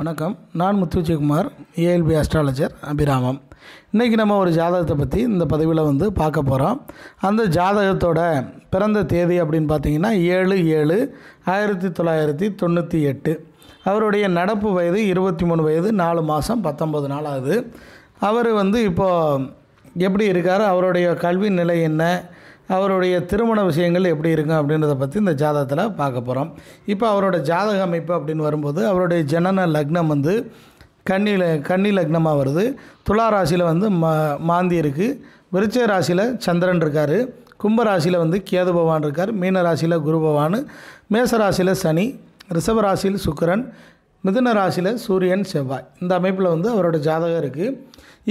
வணக்கம் நான் முத்துஜிகுமார் ALP astrologer Abiramam இன்றைக்கி நம்ம ஒரு ஜாதகத்தை பற்றி இந்த பதவியில் வந்து பார்க்க போகிறோம் அந்த ஜாதகத்தோட பிறந்த தேதி அப்படின்னு பார்த்தீங்கன்னா ஏழு ஏழு ஆயிரத்தி தொள்ளாயிரத்தி தொண்ணூற்றி எட்டு அவருடைய நடப்பு வயது இருபத்தி மூணு வயது நாலு மாதம் பத்தொம்பது நாள் ஆகுது அவர் வந்து இப்போது எப்படி இருக்கார் அவருடைய கல்வி நிலை என்ன அவருடைய திருமண விஷயங்கள் எப்படி இருக்கும் அப்படின்றத பற்றி இந்த ஜாதகத்தில் பார்க்க போகிறோம் இப்போ அவரோட ஜாதக அமைப்பு அப்படின்னு வரும்போது அவருடைய ஜனன லக்னம் வந்து கன்னியில் கன்னி லக்னமாக வருது துலா ராசியில் வந்து மா மாந்தி இருக்குது விருச்ச ராசியில் சந்திரன் இருக்கார் கும்ப ராசியில் வந்து கேது பகவான் இருக்கார் மீன ராசியில் குரு பகவான் மேச ராசியில் சனி ரிஷப ராசியில் சுக்கரன் மிதுன ராசியில் சூரியன் செவ்வாய் இந்த அமைப்பில் வந்து அவரோட ஜாதகம் இருக்குது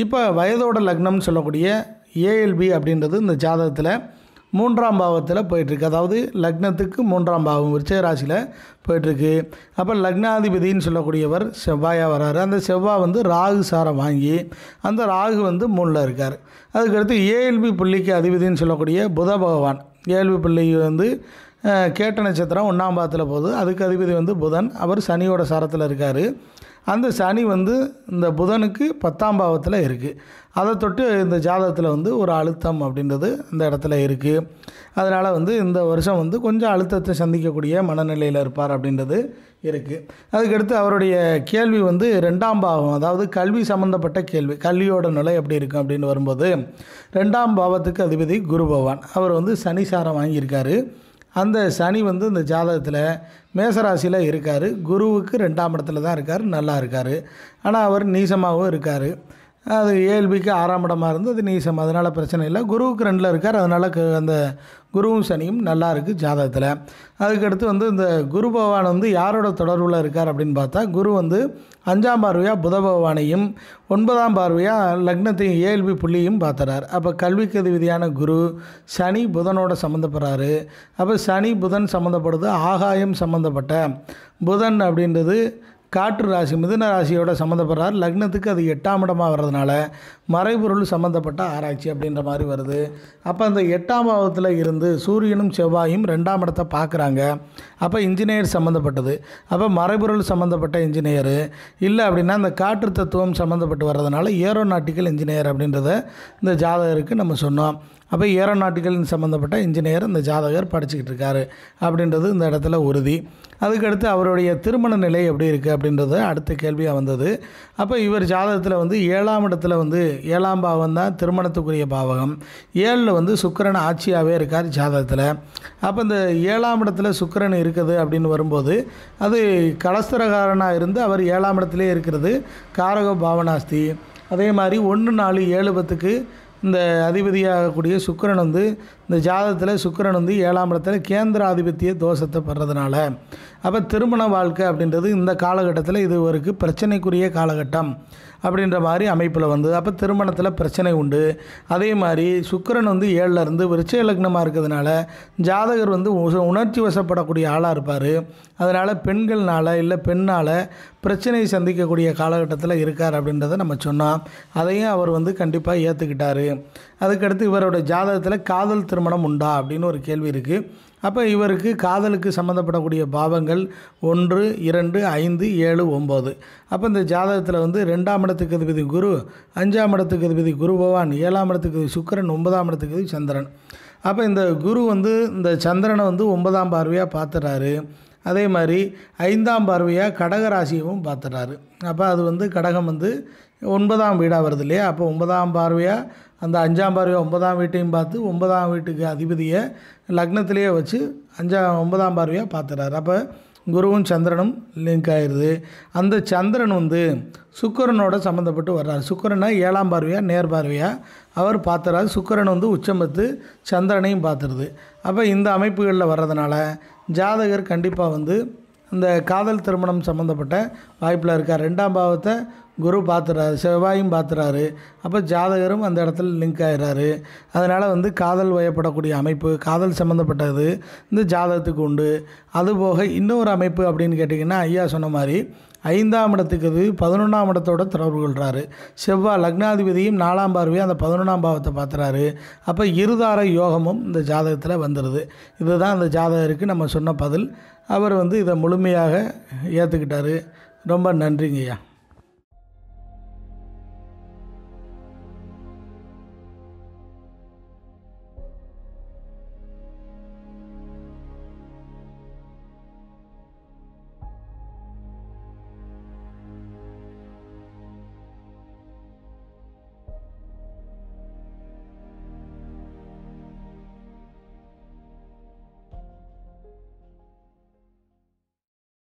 இப்போ வயதோட லக்னம்னு சொல்லக்கூடிய ஏஎல்பி அப்படின்றது இந்த ஜாதகத்தில் மூன்றாம் பாவத்தில் போயிட்டுருக்கு அதாவது லக்னத்துக்கு மூன்றாம் பாவம் விருச்சக ராசியில் போயிட்டுருக்கு அப்போ லக்னாதிபதினு சொல்லக்கூடியவர் செவ்வாயாக வராரு அந்த செவ்வாய் வந்து ராகு சாரம் வாங்கி அந்த ராகு வந்து மூணில் இருக்கார் அதுக்கடுத்து ஏஎல்பி புள்ளிக்கு அதிபதினு சொல்லக்கூடிய புத பகவான் ஏஎல்பி பிள்ளைக்கு வந்து கேட்ட நட்சத்திரம் ஒன்றாம் பாவத்தில் போகுது அதுக்கு அதிபதி வந்து புதன் அவர் சனியோட சாரத்தில் இருக்கார் அந்த சனி வந்து இந்த புதனுக்கு பத்தாம் பாவத்தில் இருக்குது அதை தொட்டு இந்த ஜாதகத்தில் வந்து ஒரு அழுத்தம் அப்படின்றது இந்த இடத்துல இருக்குது அதனால் வந்து இந்த வருஷம் வந்து கொஞ்சம் அழுத்தத்தை சந்திக்கக்கூடிய மனநிலையில் இருப்பார் அப்படின்றது இருக்குது அதுக்கடுத்து அவருடைய கேள்வி வந்து ரெண்டாம் பாவம் அதாவது கல்வி சம்மந்தப்பட்ட கேள்வி கல்வியோட நிலை எப்படி இருக்கும் அப்படின்னு வரும்போது ரெண்டாம் பாவத்துக்கு அதிபதி குரு பகவான் அவர் வந்து சனிசாரம் வாங்கியிருக்காரு அந்த சனி வந்து இந்த ஜாதகத்தில் மேசராசியில் இருக்கார் குருவுக்கு ரெண்டாம் இடத்துல தான் இருக்கார் நல்லா இருக்கார் ஆனால் அவர் நீசமாகவும் இருக்கார் அது ஏல்பிக்கு ஆறாம் இடமாக இருந்து அது நீசம் அதனால் பிரச்சனை இல்லை குருவுக்கு ரெண்டில் இருக்கார் அதனால் அந்த குருவும் சனியும் நல்லா இருக்குது ஜாதகத்தில் அதுக்கடுத்து வந்து இந்த குரு பகவான் வந்து யாரோட தொடர்பில் இருக்கார் அப்படின்னு பார்த்தா குரு வந்து அஞ்சாம் பார்வையாக புத பகவானையும் ஒன்பதாம் பார்வையாக லக்னத்தையும் ஏல்பி புள்ளியும் பார்த்துறார் அப்போ கல்விக்கு விதியான குரு சனி புதனோட சம்மந்தப்படுறாரு அப்போ சனி புதன் சம்மந்தப்படுது ஆகாயம் சம்மந்தப்பட்ட புதன் அப்படின்றது காற்று ராசி மிதுன ராசியோட சம்மந்தப்படுறார் லக்னத்துக்கு அது எட்டாம் இடமாக வர்றதுனால மறைபொருள் சம்மந்தப்பட்ட ஆராய்ச்சி அப்படின்ற மாதிரி வருது அப்போ அந்த எட்டாம் பாவத்தில் இருந்து சூரியனும் செவ்வாயும் ரெண்டாம் இடத்தை பார்க்குறாங்க அப்போ இன்ஜினியர் சம்மந்தப்பட்டது அப்போ மறைபொருள் சம்மந்தப்பட்ட இன்ஜினியரு இல்லை அப்படின்னா அந்த காற்று தத்துவம் சம்மந்தப்பட்டு வர்றதுனால ஏரோநாட்டிக்கல் இன்ஜினியர் அப்படின்றத இந்த ஜாதகருக்கு நம்ம சொன்னோம் அப்போ ஏரோநாட்டிக்கல் சம்மந்தப்பட்ட இன்ஜினியர் இந்த ஜாதகர் படிச்சுக்கிட்டு இருக்காரு அப்படின்றது இந்த இடத்துல உறுதி அதுக்கடுத்து அவருடைய திருமண நிலை எப்படி இருக்குது அப்படின்றது அடுத்த கேள்வியாக வந்தது அப்போ இவர் ஜாதகத்தில் வந்து ஏழாம் இடத்துல வந்து ஏழாம் பாவம் தான் திருமணத்துக்குரிய பாவகம் ஏழில் வந்து சுக்கரன் ஆட்சியாகவே இருக்கார் ஜாதகத்தில் அப்போ இந்த ஏழாம் இடத்துல சுக்கரன் இருக்குது அப்படின்னு வரும்போது அது கலஸ்தரகாரனாக இருந்து அவர் ஏழாம் இடத்துலேயே இருக்கிறது காரக பாவனாஸ்தி அதே மாதிரி ஒன்று நாலு ஏழு பத்துக்கு இந்த அதிபதியாகக்கூடிய சுக்கரன் வந்து இந்த ஜாதகத்தில் சுக்கரன் வந்து ஏழாம் இடத்துல கேந்திராதிபத்திய தோஷத்தை படுறதுனால அப்போ திருமண வாழ்க்கை அப்படின்றது இந்த காலகட்டத்தில் இது ஒரு பிரச்சனைக்குரிய காலகட்டம் அப்படின்ற மாதிரி அமைப்பில் வந்து அப்போ திருமணத்தில் பிரச்சனை உண்டு அதே மாதிரி சுக்கரன் வந்து ஏழிலருந்து விருச்ச இலக்கணமாக இருக்கிறதுனால ஜாதகர் வந்து உணர்ச்சி வசப்படக்கூடிய ஆளாக இருப்பார் அதனால் பெண்கள்னால் இல்லை பெண்ணால் பிரச்சனையை சந்திக்கக்கூடிய காலகட்டத்தில் இருக்கார் அப்படின்றத நம்ம சொன்னோம் அதையும் அவர் வந்து கண்டிப்பாக ஏற்றுக்கிட்டார் அதுக்கடுத்து இவரோட ஜாதகத்தில் காதல் திருமணம் உண்டா அப்படின்னு ஒரு கேள்வி இருக்குது அப்போ இவருக்கு காதலுக்கு சம்மந்தப்படக்கூடிய பாவங்கள் ஒன்று இரண்டு ஐந்து ஏழு ஒம்பது அப்போ இந்த ஜாதகத்தில் வந்து ரெண்டாம் இடத்துக்கு அதிபதி குரு அஞ்சாம் இடத்துக்கு அதிபதி குரு பகவான் ஏழாம் இடத்துக்கு சுக்கரன் ஒன்பதாம் இடத்துக்கு சந்திரன் அப்போ இந்த குரு வந்து இந்த சந்திரனை வந்து ஒன்பதாம் பார்வையாக பார்த்துறாரு அதே மாதிரி ஐந்தாம் பார்வையாக கடகராசியவும் பார்த்துட்டாரு அப்போ அது வந்து கடகம் வந்து ஒன்பதாம் வீடாக வருது இல்லையா அப்போ ஒன்பதாம் பார்வையாக அந்த அஞ்சாம் பார்வையாக ஒன்பதாம் வீட்டையும் பார்த்து ஒன்பதாம் வீட்டுக்கு அதிபதியை லக்னத்திலேயே வச்சு அஞ்சாம் ஒன்பதாம் பார்வையாக பார்த்துறாரு அப்போ குருவும் சந்திரனும் லிங்க் ஆயிடுது அந்த சந்திரன் வந்து சுக்கரனோட சம்மந்தப்பட்டு வர்றார் சுக்கரனை ஏழாம் பார்வையாக நேர் பார்வையாக அவர் பார்த்துறாரு சுக்கரன் வந்து உச்சமத்து சந்திரனையும் பார்த்துருது அப்போ இந்த அமைப்புகளில் வர்றதுனால ஜாதகர் கண்டிப்பாக வந்து இந்த காதல் திருமணம் சம்மந்தப்பட்ட வாய்ப்பில் இருக்கார் ரெண்டாம் பாவத்தை குரு பார்த்துறாரு செவ்வாயும் பார்த்துறாரு அப்போ ஜாதகரும் அந்த இடத்துல லிங்க் ஆகிறாரு அதனால் வந்து காதல் வயப்படக்கூடிய அமைப்பு காதல் சம்மந்தப்பட்டது இந்த ஜாதகத்துக்கு உண்டு அதுபோக இன்னொரு அமைப்பு அப்படின்னு கேட்டிங்கன்னா ஐயா சொன்ன மாதிரி ஐந்தாம் இடத்துக்கு பதினொன்றாம் இடத்தோட தொடர்பு கொள்கிறாரு செவ்வாய் லக்னாதிபதியும் நாலாம் பார்வையை அந்த பதினொன்றாம் பாவத்தை பார்த்துறாரு அப்போ இருதார யோகமும் இந்த ஜாதகத்தில் வந்துடுது இதுதான் அந்த ஜாதகருக்கு நம்ம சொன்ன பதில் அவர் வந்து இதை முழுமையாக ஏற்றுக்கிட்டார் ரொம்ப நன்றிங்கய்யா